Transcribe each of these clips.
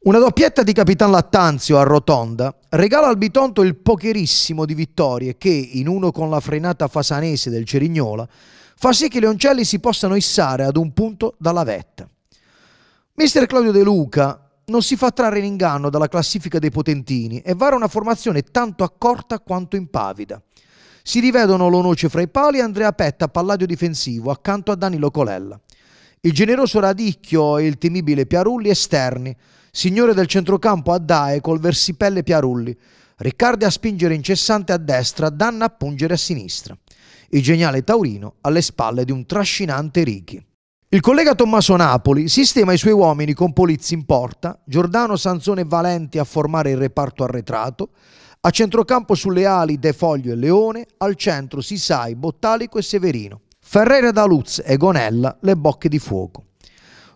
Una doppietta di Capitan Lattanzio a rotonda regala al Bitonto il pocherissimo di vittorie che, in uno con la frenata fasanese del Cerignola, fa sì che i Leoncelli si possano issare ad un punto dalla vetta. Mister Claudio De Luca non si fa trarre in inganno dalla classifica dei potentini e vara una formazione tanto accorta quanto impavida. Si rivedono Lonoce fra i pali e Andrea Petta, a palladio difensivo, accanto a Danilo Colella il generoso Radicchio e il temibile Piarulli esterni, signore del centrocampo a Dae col versipelle Piarulli, Riccardi a spingere incessante a destra, Danna a pungere a sinistra. Il geniale Taurino alle spalle di un trascinante Righi. Il collega Tommaso Napoli sistema i suoi uomini con Polizzi in porta, Giordano, Sanzone e Valenti a formare il reparto arretrato, a centrocampo sulle ali De Foglio e Leone, al centro Sisai, Bottalico e Severino. Ferrere Luz e Gonella le bocche di fuoco.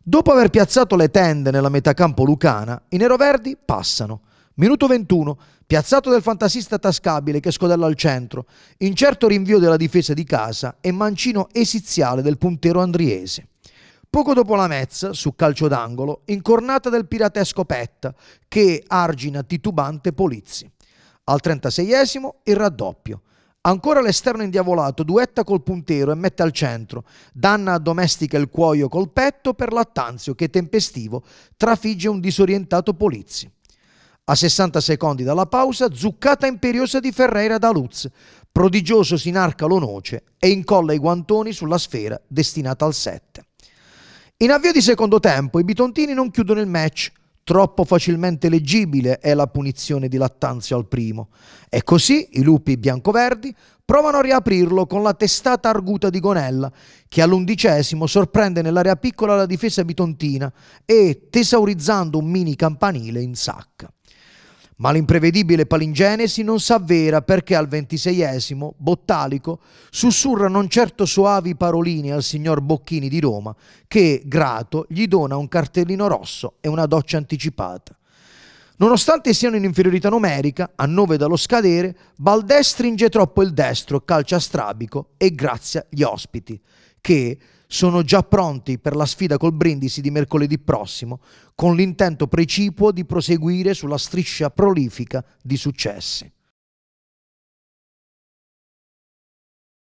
Dopo aver piazzato le tende nella metacampo lucana, i neroverdi passano. Minuto 21, piazzato del fantasista tascabile che scodella al centro, incerto rinvio della difesa di casa e mancino esiziale del puntero andriese. Poco dopo la mezza, su calcio d'angolo, incornata del piratesco Petta, che argina titubante Polizzi. Al 36esimo il raddoppio. Ancora l'esterno indiavolato duetta col puntero e mette al centro. Danna domestica il cuoio col petto per Lattanzio che tempestivo trafigge un disorientato Polizzi. A 60 secondi dalla pausa, zuccata imperiosa di Ferreira da Luz. Prodigioso si inarca lo noce e incolla i guantoni sulla sfera destinata al 7. In avvio di secondo tempo i bitontini non chiudono il match. Troppo facilmente leggibile è la punizione di Lattanzio al primo. E così i lupi biancoverdi provano a riaprirlo con la testata arguta di Gonella, che all'undicesimo sorprende nell'area piccola la difesa bitontina e, tesaurizzando un mini campanile, in sacca. Ma l'imprevedibile palingenesi non s'avvera perché al ventiseiesimo Bottalico sussurra non certo soavi paroline al signor Bocchini di Roma che, grato, gli dona un cartellino rosso e una doccia anticipata. Nonostante siano in inferiorità numerica, a nove dallo scadere, Baldè stringe troppo il destro, calcia strabico e grazia gli ospiti, che, sono già pronti per la sfida col Brindisi di mercoledì prossimo, con l'intento precipuo di proseguire sulla striscia prolifica di successi.